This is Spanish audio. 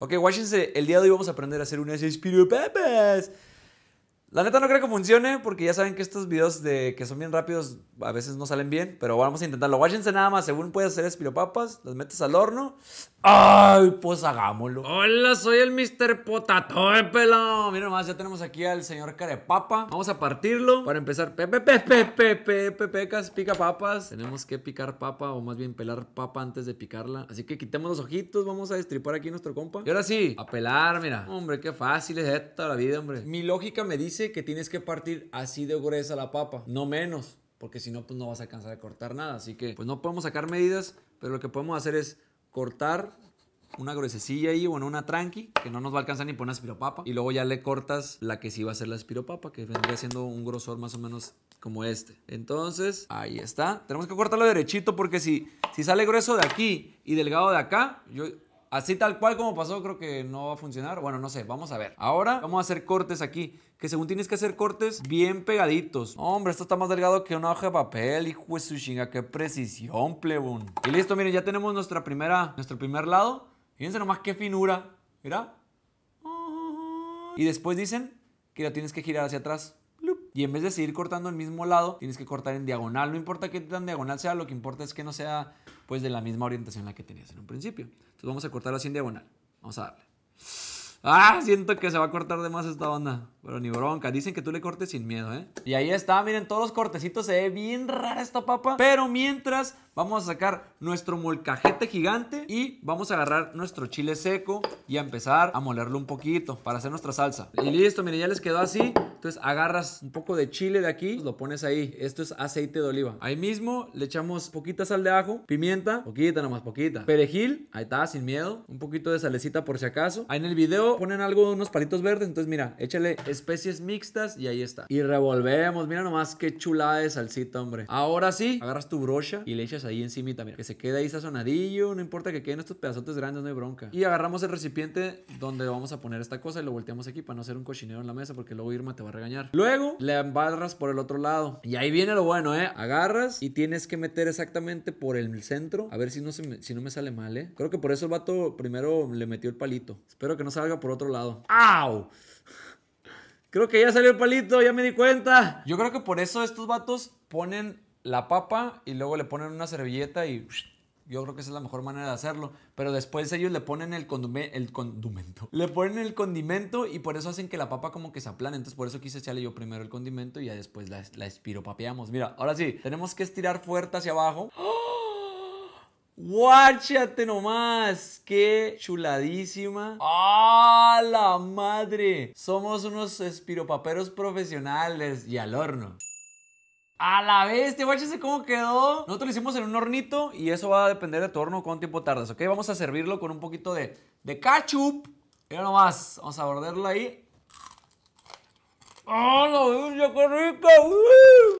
Ok, watchense, el día de hoy vamos a aprender a hacer unas espiropapas. La neta no creo que funcione porque ya saben que estos videos de que son bien rápidos a veces no salen bien, pero vamos a intentarlo. watchense nada más, según puedes hacer espiropapas, las metes al horno Ay, pues hagámoslo. Hola, soy el Mr. Potato pelo. Mira nomás, ya tenemos aquí al señor Carepapa. Vamos a partirlo. Para empezar, pepe, pepe, pepe, pepecas, pica papas. Tenemos que picar papa, o más bien pelar papa antes de picarla. Así que quitemos los ojitos, vamos a destripar aquí nuestro compa. Y ahora sí, a pelar, mira. Hombre, qué fácil es esta la vida, hombre. Mi lógica me dice que tienes que partir así de gruesa la papa, no menos. Porque si no, pues no vas a alcanzar a cortar nada. Así que, pues no podemos sacar medidas, pero lo que podemos hacer es cortar una gruesecilla ahí, bueno, una tranqui, que no nos va a alcanzar ni por una espiropapa. Y luego ya le cortas la que sí va a ser la espiropapa, que vendría siendo un grosor más o menos como este. Entonces, ahí está. Tenemos que cortarlo derechito porque si, si sale grueso de aquí y delgado de acá, yo así tal cual como pasó, creo que no va a funcionar. Bueno, no sé, vamos a ver. Ahora vamos a hacer cortes aquí, que según tienes que hacer cortes bien pegaditos. Hombre, esto está más delgado que una hoja de papel, hijo de su chinga, qué precisión, plebón. Y listo, miren, ya tenemos nuestra primera, nuestro primer lado. Fíjense nomás qué finura, mira. Y después dicen que la tienes que girar hacia atrás. Y en vez de seguir cortando el mismo lado, tienes que cortar en diagonal. No importa que tan diagonal sea, lo que importa es que no sea pues de la misma orientación la que tenías en un principio. Entonces vamos a cortarlo así en diagonal. Vamos a darle. Ah, siento que se va a cortar de más esta onda. Pero ni bronca. Dicen que tú le cortes sin miedo, ¿eh? Y ahí está, miren, todos los cortecitos se ve bien rara esta papa. Pero mientras Vamos a sacar nuestro molcajete gigante y vamos a agarrar nuestro chile seco y a empezar a molerlo un poquito para hacer nuestra salsa. Y listo, miren, ya les quedó así. Entonces agarras un poco de chile de aquí, lo pones ahí. Esto es aceite de oliva. Ahí mismo le echamos poquita sal de ajo, pimienta, poquita nomás, poquita. Perejil, ahí está, sin miedo. Un poquito de salecita por si acaso. Ahí en el video ponen algo, unos palitos verdes. Entonces mira, échale especies mixtas y ahí está. Y revolvemos. Mira nomás qué chulada de salsita, hombre. Ahora sí, agarras tu brocha y le echas ahí encima también. que se quede ahí sazonadillo, no importa que queden estos pedazotes grandes, no hay bronca. Y agarramos el recipiente donde vamos a poner esta cosa y lo volteamos aquí para no hacer un cochinero en la mesa porque luego Irma te va a regañar. Luego le embarras por el otro lado y ahí viene lo bueno, ¿eh? Agarras y tienes que meter exactamente por el centro, a ver si no, si no me sale mal, ¿eh? Creo que por eso el vato primero le metió el palito. Espero que no salga por otro lado. ¡Au! Creo que ya salió el palito, ya me di cuenta. Yo creo que por eso estos vatos ponen la papa y luego le ponen una servilleta y yo creo que esa es la mejor manera de hacerlo. Pero después ellos le ponen el, el condimento. Le ponen el condimento y por eso hacen que la papa como que se aplane. Entonces por eso quise echarle yo primero el condimento y ya después la, la espiropapeamos. Mira, ahora sí, tenemos que estirar fuerte hacia abajo. ¡Guáchate nomás! ¡Qué chuladísima! ¡Ah, la madre! Somos unos espiropaperos profesionales y al horno. A la vez, bestia, guáchese cómo quedó. Nosotros lo hicimos en un hornito y eso va a depender de tu horno cuánto tiempo tardas, ¿ok? Vamos a servirlo con un poquito de, de ketchup. Mira nomás, vamos a borderlo ahí. ¡Ah, ¡Oh, la qué rico! ¡Uh!